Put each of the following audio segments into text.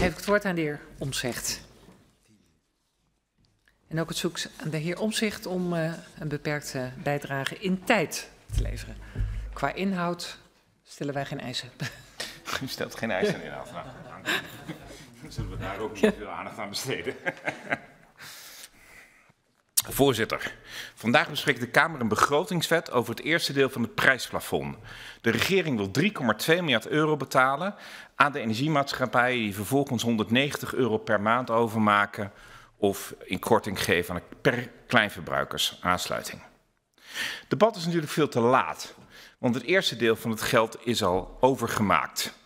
geef het woord aan de heer Omzicht. En ook het zoek aan de heer Omzicht om uh, een beperkte bijdrage in tijd te leveren. Qua inhoud stellen wij geen eisen. U stelt geen eisen in nou, nou, af. zullen we daar ook niet veel aandacht aan besteden. Voorzitter, vandaag bespreekt de Kamer een begrotingswet over het eerste deel van het prijsplafond. De regering wil 3,2 miljard euro betalen aan de energiemaatschappijen die vervolgens 190 euro per maand overmaken of in korting geven aan per kleinverbruikers aansluiting. debat is natuurlijk veel te laat, want het eerste deel van het geld is al overgemaakt.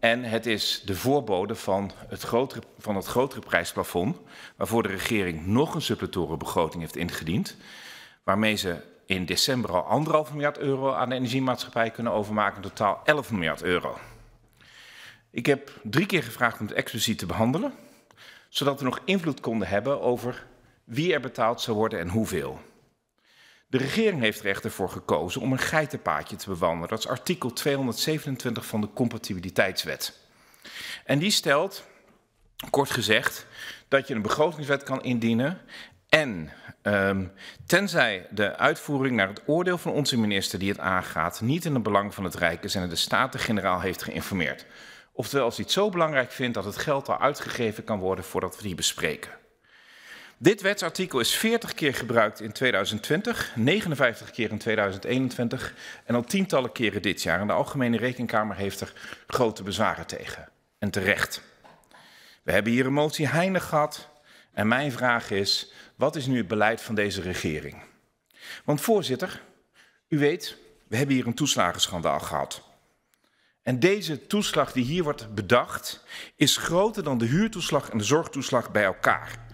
En het is de voorbode van het grotere, van het grotere prijsplafond, waarvoor de regering nog een supplementaire begroting heeft ingediend, waarmee ze in december al anderhalf miljard euro aan de energiemaatschappij kunnen overmaken, in totaal 11 miljard euro. Ik heb drie keer gevraagd om het expliciet te behandelen, zodat we nog invloed konden hebben over wie er betaald zou worden en hoeveel. De regering heeft er echter voor gekozen om een geitenpaadje te bewandelen. Dat is artikel 227 van de compatibiliteitswet. En die stelt, kort gezegd, dat je een begrotingswet kan indienen en um, tenzij de uitvoering naar het oordeel van onze minister die het aangaat niet in het belang van het Rijk is en de Staten-Generaal heeft geïnformeerd. Oftewel als hij het zo belangrijk vindt dat het geld al uitgegeven kan worden voordat we die bespreken. Dit wetsartikel is 40 keer gebruikt in 2020, 59 keer in 2021 en al tientallen keren dit jaar. En de Algemene Rekenkamer heeft er grote bezwaren tegen. En terecht. We hebben hier een motie heinig gehad. En mijn vraag is, wat is nu het beleid van deze regering? Want voorzitter, u weet, we hebben hier een toeslagenschandaal gehad. En deze toeslag die hier wordt bedacht, is groter dan de huurtoeslag en de zorgtoeslag bij elkaar.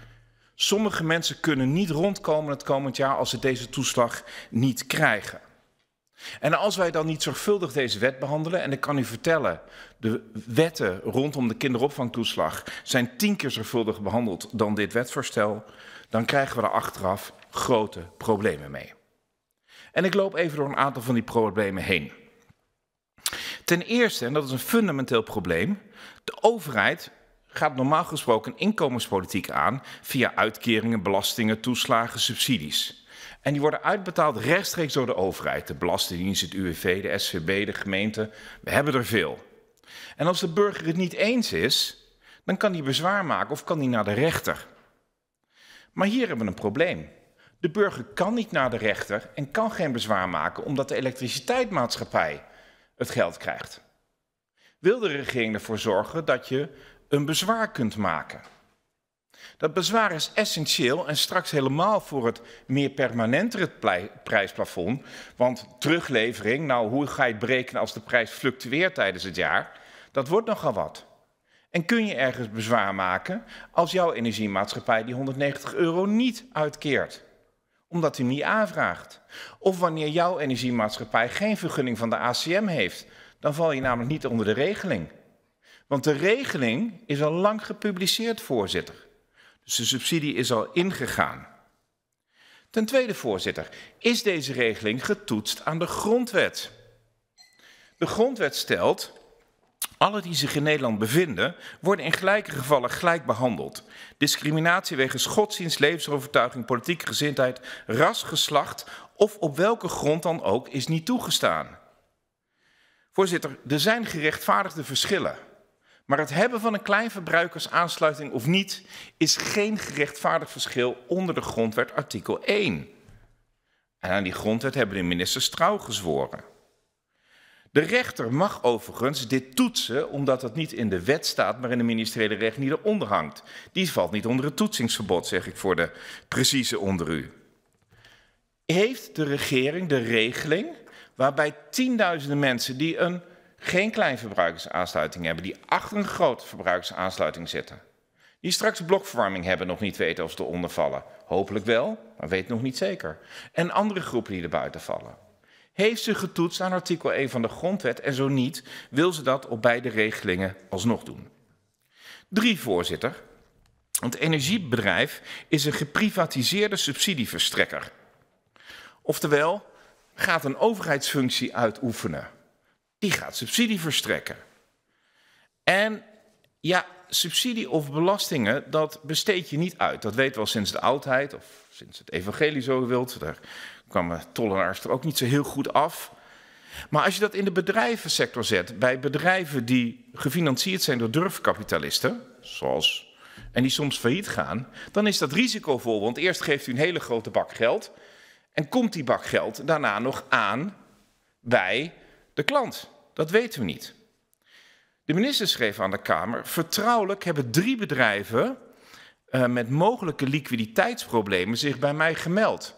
Sommige mensen kunnen niet rondkomen het komend jaar als ze deze toeslag niet krijgen. En als wij dan niet zorgvuldig deze wet behandelen, en ik kan u vertellen, de wetten rondom de kinderopvangtoeslag zijn tien keer zorgvuldiger behandeld dan dit wetvoorstel, dan krijgen we er achteraf grote problemen mee. En ik loop even door een aantal van die problemen heen. Ten eerste, en dat is een fundamenteel probleem, de overheid gaat normaal gesproken inkomenspolitiek aan via uitkeringen, belastingen, toeslagen, subsidies. En die worden uitbetaald rechtstreeks door de overheid, de Belastingdienst, het UWV, de SVB, de gemeente. We hebben er veel. En als de burger het niet eens is, dan kan hij bezwaar maken of kan hij naar de rechter. Maar hier hebben we een probleem. De burger kan niet naar de rechter en kan geen bezwaar maken omdat de elektriciteitsmaatschappij het geld krijgt. Wil de regering ervoor zorgen dat je een bezwaar kunt maken. Dat bezwaar is essentieel en straks helemaal voor het meer permanentere prijsplafond. Want teruglevering, nou hoe ga je het berekenen als de prijs fluctueert tijdens het jaar? Dat wordt nogal wat. En kun je ergens bezwaar maken als jouw energiemaatschappij die 190 euro niet uitkeert? Omdat hij niet aanvraagt. Of wanneer jouw energiemaatschappij geen vergunning van de ACM heeft, dan val je namelijk niet onder de regeling. Want de regeling is al lang gepubliceerd, voorzitter. Dus de subsidie is al ingegaan. Ten tweede, voorzitter, is deze regeling getoetst aan de grondwet? De grondwet stelt, alle die zich in Nederland bevinden, worden in gelijke gevallen gelijk behandeld. Discriminatie wegens godsdienst, levensovertuiging, politieke gezindheid, ras, geslacht of op welke grond dan ook is niet toegestaan. Voorzitter, er zijn gerechtvaardigde verschillen. Maar het hebben van een klein verbruikersaansluiting of niet is geen gerechtvaardigd verschil onder de grondwet artikel 1. En aan die grondwet hebben de ministers trouw gezworen. De rechter mag overigens dit toetsen omdat dat niet in de wet staat, maar in de ministeriële recht niet eronder hangt. Die valt niet onder het toetsingsverbod, zeg ik voor de precieze onder u. Heeft de regering de regeling waarbij tienduizenden mensen die een geen kleinverbruikersaansluiting hebben, die achter een grote verbruikersaansluiting zitten. Die straks blokverwarming hebben, nog niet weten of ze eronder vallen. Hopelijk wel, maar weet nog niet zeker. En andere groepen die er buiten vallen. Heeft ze getoetst aan artikel 1 van de grondwet en zo niet, wil ze dat op beide regelingen alsnog doen. Drie, voorzitter. Het energiebedrijf is een geprivatiseerde subsidieverstrekker. Oftewel, gaat een overheidsfunctie uitoefenen die gaat subsidie verstrekken. En ja, subsidie of belastingen, dat besteed je niet uit. Dat weten we al sinds de oudheid, of sinds het evangelie zo wilt. Daar kwamen eh, tollenaars er ook niet zo heel goed af. Maar als je dat in de bedrijvensector zet, bij bedrijven die gefinancierd zijn door durfkapitalisten, zoals, en die soms failliet gaan, dan is dat risicovol. Want eerst geeft u een hele grote bak geld en komt die bak geld daarna nog aan bij de klant. Dat weten we niet. De minister schreef aan de Kamer, vertrouwelijk hebben drie bedrijven eh, met mogelijke liquiditeitsproblemen zich bij mij gemeld.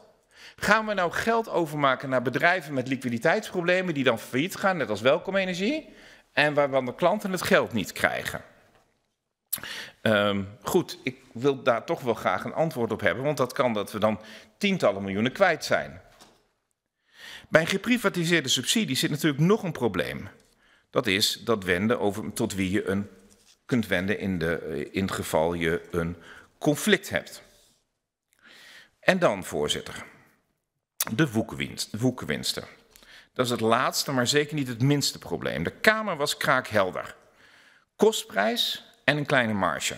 Gaan we nou geld overmaken naar bedrijven met liquiditeitsproblemen die dan failliet gaan, net als Welkom Energie, en waarvan de klanten het geld niet krijgen? Ehm, goed, ik wil daar toch wel graag een antwoord op hebben, want dat kan dat we dan tientallen miljoenen kwijt zijn. Bij geprivatiseerde subsidies zit natuurlijk nog een probleem. Dat is dat wenden over tot wie je een, kunt wenden in, de, eh, in het geval je een conflict hebt. En dan, voorzitter, de woekwinsten. Dat is het laatste, maar zeker niet het minste probleem. De Kamer was kraakhelder. Kostprijs en een kleine marge.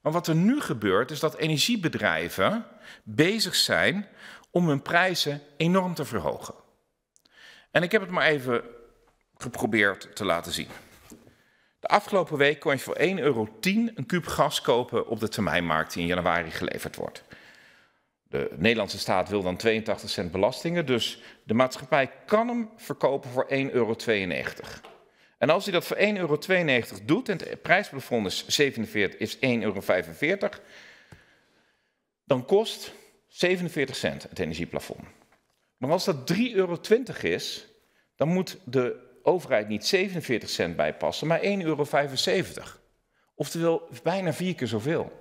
Maar wat er nu gebeurt is dat energiebedrijven bezig zijn om hun prijzen enorm te verhogen. En ik heb het maar even geprobeerd te laten zien. De afgelopen week kon je voor 1,10 euro een kuub gas kopen op de termijnmarkt die in januari geleverd wordt. De Nederlandse staat wil dan 82 cent belastingen, dus de maatschappij kan hem verkopen voor 1,92 euro. En als hij dat voor 1,92 euro doet en het prijsplafond is, 47, is 1,45 euro, dan kost 47 cent het energieplafond. Maar als dat 3,20 euro is, dan moet de overheid niet 47 cent bijpassen, maar 1,75 euro. Oftewel bijna vier keer zoveel.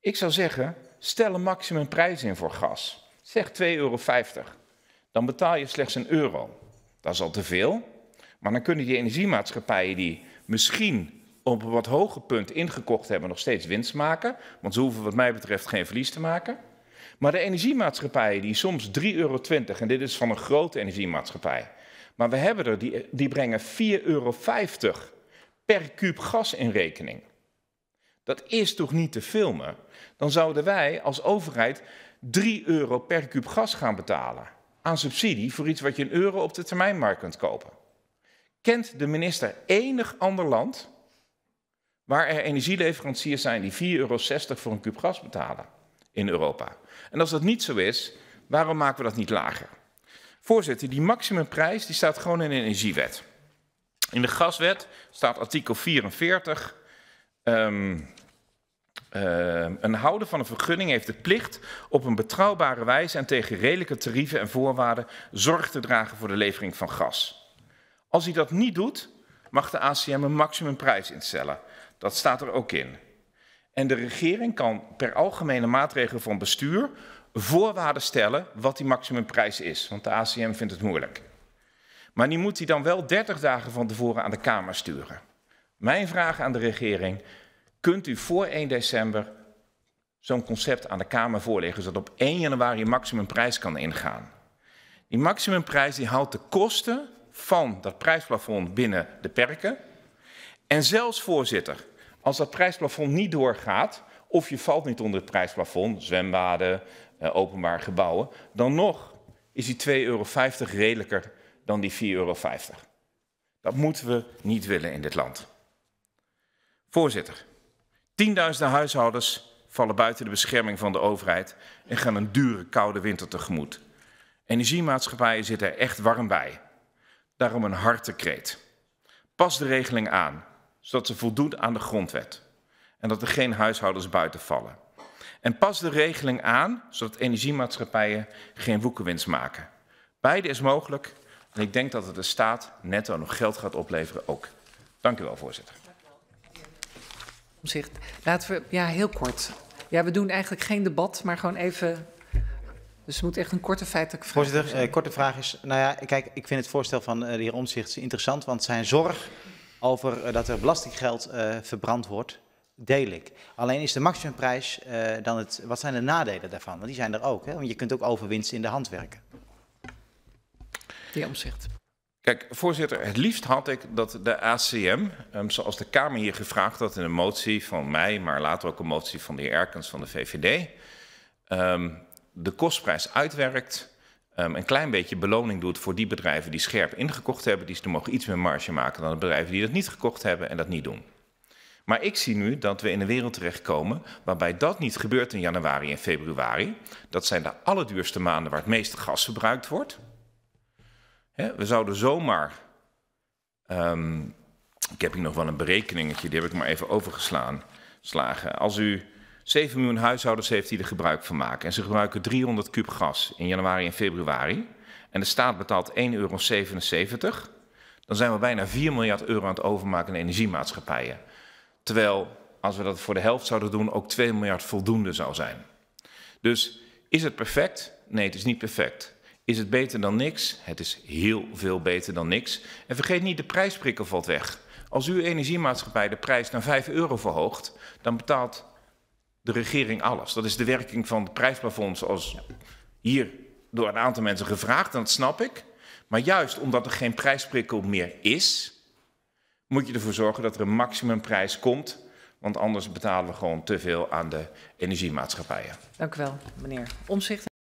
Ik zou zeggen, stel een maximumprijs in voor gas. Zeg 2,50 euro. Dan betaal je slechts een euro. Dat is al te veel, maar dan kunnen die energiemaatschappijen die misschien op een wat hoger punt ingekocht hebben nog steeds winst maken. Want ze hoeven wat mij betreft geen verlies te maken. Maar de energiemaatschappijen die soms 3,20 euro, en dit is van een grote energiemaatschappij. Maar we hebben er, die, die brengen 4,50 euro per kuub gas in rekening. Dat is toch niet te filmen? Dan zouden wij als overheid 3 euro per kuub gas gaan betalen aan subsidie voor iets wat je een euro op de termijnmarkt kunt kopen. Kent de minister enig ander land waar er energieleveranciers zijn die 4,60 euro voor een kub gas betalen in Europa? En als dat niet zo is, waarom maken we dat niet lager? Voorzitter, die maximumprijs die staat gewoon in de energiewet. In de gaswet staat artikel 44. Ehm, ehm, een houder van een vergunning heeft de plicht op een betrouwbare wijze en tegen redelijke tarieven en voorwaarden zorg te dragen voor de levering van gas. Als hij dat niet doet, mag de ACM een maximumprijs instellen. Dat staat er ook in. En de regering kan per algemene maatregel van bestuur voorwaarden stellen wat die maximumprijs is. Want de ACM vindt het moeilijk. Maar die moet hij dan wel 30 dagen van tevoren aan de Kamer sturen. Mijn vraag aan de regering, kunt u voor 1 december zo'n concept aan de Kamer voorleggen, zodat op 1 januari maximumprijs kan ingaan? Die maximumprijs die houdt de kosten van dat prijsplafond binnen de perken. En zelfs, voorzitter, als dat prijsplafond niet doorgaat, of je valt niet onder het prijsplafond, zwembaden, openbare eh, openbaar gebouwen, dan nog is die 2,50 euro redelijker dan die 4,50 euro. Dat moeten we niet willen in dit land. Voorzitter, tienduizenden huishoudens vallen buiten de bescherming van de overheid en gaan een dure koude winter tegemoet. Energiemaatschappijen zitten er echt warm bij daarom een harte Pas de regeling aan, zodat ze voldoet aan de grondwet en dat er geen huishoudens buiten vallen. En pas de regeling aan, zodat energiemaatschappijen geen woekenwinst maken. Beide is mogelijk en ik denk dat het de staat netto nog geld gaat opleveren ook. Dank u wel, voorzitter. Laten we, ja, heel kort. Ja, we doen eigenlijk geen debat, maar gewoon even dus het moet echt een korte feitelijke vraag Voorzitter, zijn. Eh, korte vraag is, nou ja, kijk, ik vind het voorstel van eh, de heer Omtzigt interessant, want zijn zorg over eh, dat er belastinggeld verbrand wordt, deel ik. Alleen is de maximumprijs dan het, wat zijn de nadelen daarvan? Want die zijn er ook, hè? want je kunt ook overwinst in de hand werken. De heer Omzicht. Kijk, voorzitter, het liefst had ik dat de ACM, ehm, zoals de Kamer hier gevraagd had in een motie van mij, maar later ook een motie van de heer Erkens van de VVD, ehm, de kostprijs uitwerkt, um, een klein beetje beloning doet voor die bedrijven die scherp ingekocht hebben, die ze mogen iets meer marge maken dan de bedrijven die dat niet gekocht hebben en dat niet doen. Maar ik zie nu dat we in een wereld terechtkomen waarbij dat niet gebeurt in januari en februari. Dat zijn de allerduurste maanden waar het meeste gas verbruikt wordt. we zouden zomaar. Ehm, ik heb hier nog wel een berekeningetje, die heb ik maar even overgeslagen. Als u 7 miljoen huishoudens heeft die er gebruik van maken. En ze gebruiken 300 kub gas in januari en februari. En de staat betaalt 1,77 euro. Dan zijn we bijna 4 miljard euro aan het overmaken aan energiemaatschappijen. Terwijl, als we dat voor de helft zouden doen, ook 2 miljard voldoende zou zijn. Dus is het perfect? Nee, het is niet perfect. Is het beter dan niks? Het is heel veel beter dan niks. En vergeet niet, de prijsprikkel valt weg. Als uw energiemaatschappij de prijs naar 5 euro verhoogt, dan betaalt de regering alles. Dat is de werking van de prijsplafonds als hier door een aantal mensen gevraagd, en dat snap ik. Maar juist omdat er geen prijsprikkel meer is, moet je ervoor zorgen dat er een maximumprijs komt. Want anders betalen we gewoon te veel aan de energiemaatschappijen. Dank u wel, meneer Omzicht.